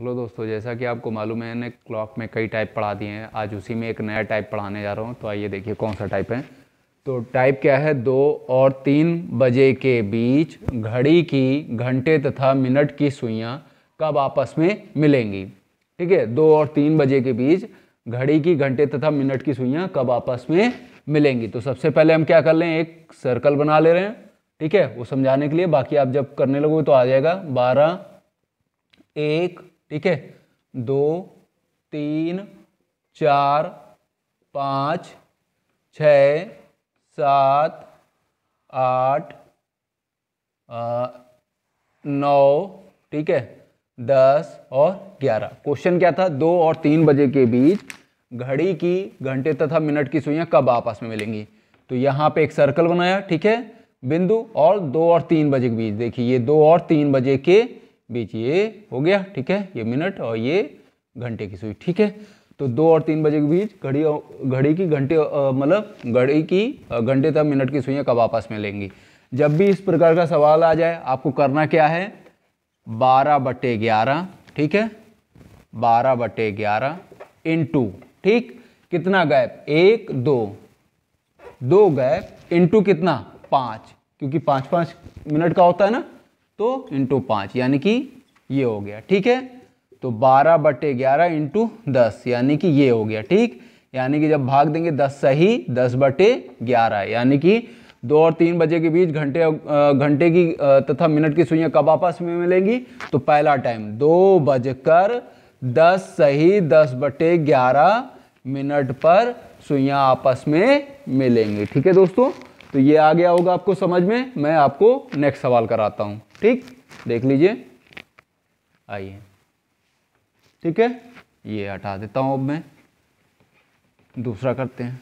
Hello दोस्तों जैसा कि आपको मालूम है मैंने क्लॉक में कई टाइप पढ़ा दिए हैं आज उसी में एक नया टाइप पढ़ाने जा रहा हूँ तो आइए देखिए कौन सा टाइप है तो टाइप क्या है दो और तीन बजे के बीच घड़ी की घंटे तथा मिनट की सुइयाँ कब आपस में मिलेंगी ठीक है दो और तीन बजे के बीच घड़ी की घंटे तथा मिनट की सुइयाँ कब आपस में मिलेंगी तो सबसे पहले हम क्या कर लें एक सर्कल बना ले रहे हैं ठीक है वो समझाने के लिए बाकी आप जब करने लगोगे तो आ जाएगा बारह एक ठीक है दो तीन चार पाँच छ सात आठ नौ ठीक है दस और ग्यारह क्वेश्चन क्या था दो और तीन बजे के बीच घड़ी की घंटे तथा मिनट की सुइयां कब आपस में मिलेंगी तो यहाँ पे एक सर्कल बनाया ठीक है बिंदु और दो और तीन बजे के बीच देखिए ये दो और तीन बजे के बीच ये हो गया ठीक है ये मिनट और ये घंटे की सुई ठीक है तो दो और तीन बजे के बीच घड़ी घड़ी की घंटे मतलब घड़ी की घंटे तक मिनट की सुइयाँ कब आपस में लेंगी जब भी इस प्रकार का सवाल आ जाए आपको करना क्या है बारह बटे ग्यारह ठीक है बारह बटे ग्यारह इन टू ठीक कितना गैप एक दो दो गैप इंटू कितना पाँच क्योंकि पाँच पाँच मिनट का होता है ना तो इंटू पाँच यानी कि ये हो गया ठीक है तो बारह बटे ग्यारह इंटू दस यानी कि ये हो गया ठीक यानी कि जब भाग देंगे दस सही दस बटे ग्यारह यानी कि दो और तीन बजे के बीच घंटे घंटे की तथा मिनट की सुइयाँ कब आपस में मिलेंगी तो पहला टाइम दो बजकर दस सही दस बटे ग्यारह मिनट पर सुइयाँ आपस में मिलेंगी ठीक है दोस्तों तो ये आ गया होगा आपको समझ में मैं आपको नेक्स्ट सवाल कराता हूँ ठीक देख लीजिए आइए ठीक है ये हटा देता हूँ अब मैं दूसरा करते हैं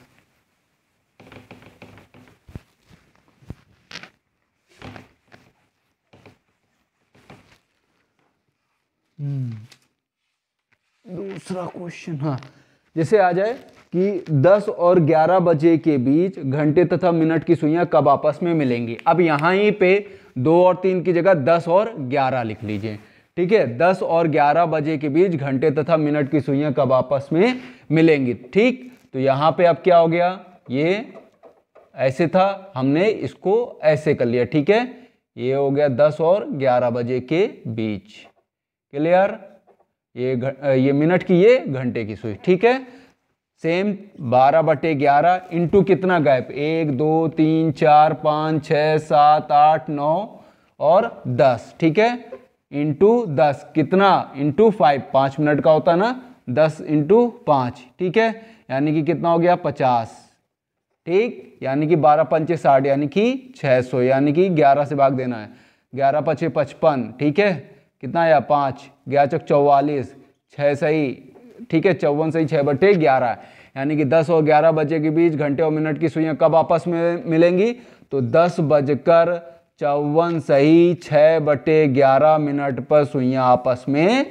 हम्म। दूसरा क्वेश्चन हाँ जैसे आ जाए कि 10 और 11 बजे के बीच घंटे तथा मिनट की सुइयां कब आपस में मिलेंगी अब यहाँ ही पे दो और तीन की जगह 10 और 11 लिख लीजिए ठीक है 10 और 11 बजे के बीच घंटे तथा मिनट की सुइयां कब आपस में मिलेंगी ठीक तो यहाँ पे अब क्या हो गया ये ऐसे था हमने इसको ऐसे कर लिया ठीक है ये हो गया दस और ग्यारह बजे के बीच क्लियर ये ये मिनट की ये घंटे की सुई ठीक है सेम बारह बटे ग्यारह इंटू कितना गैप एक दो तीन चार पाँच छः सात आठ नौ और दस ठीक है इंटू दस कितना इंटू फाइव पाँच मिनट का होता ना दस इंटू पाँच ठीक है यानी कि कितना हो गया पचास ठीक यानी कि बारह पंचे साठ यानी कि छः सौ यानी कि ग्यारह से भाग देना है ग्यारह पचे पचपन ठीक है कितना आया पाँच ग्यारह चौक चौवालीस छः सही ठीक है चौवन से ही छः बटे ग्यारह यानी कि 10 और 11 बजे के बीच घंटे और मिनट की सुइयां कब आपस में मिलेंगी तो दस बजकर चौवन सही छः बटे ग्यारह मिनट पर सुइयां आपस में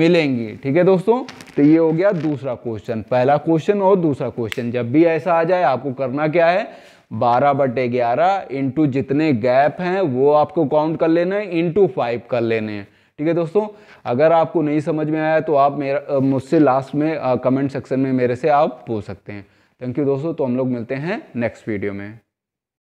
मिलेंगी ठीक है दोस्तों तो ये हो गया दूसरा क्वेश्चन पहला क्वेश्चन और दूसरा क्वेश्चन जब भी ऐसा आ जाए आपको करना क्या है बारह बटे ग्यारह इंटू जितने गैप हैं वो आपको काउंट कर लेना है इंटू फाइव कर लेने हैं ठीक है दोस्तों अगर आपको नहीं समझ में आया तो आप मेरा मुझसे लास्ट में कमेंट सेक्शन में मेरे से आप पूछ सकते हैं थैंक यू दोस्तों तो हम लोग मिलते हैं नेक्स्ट वीडियो में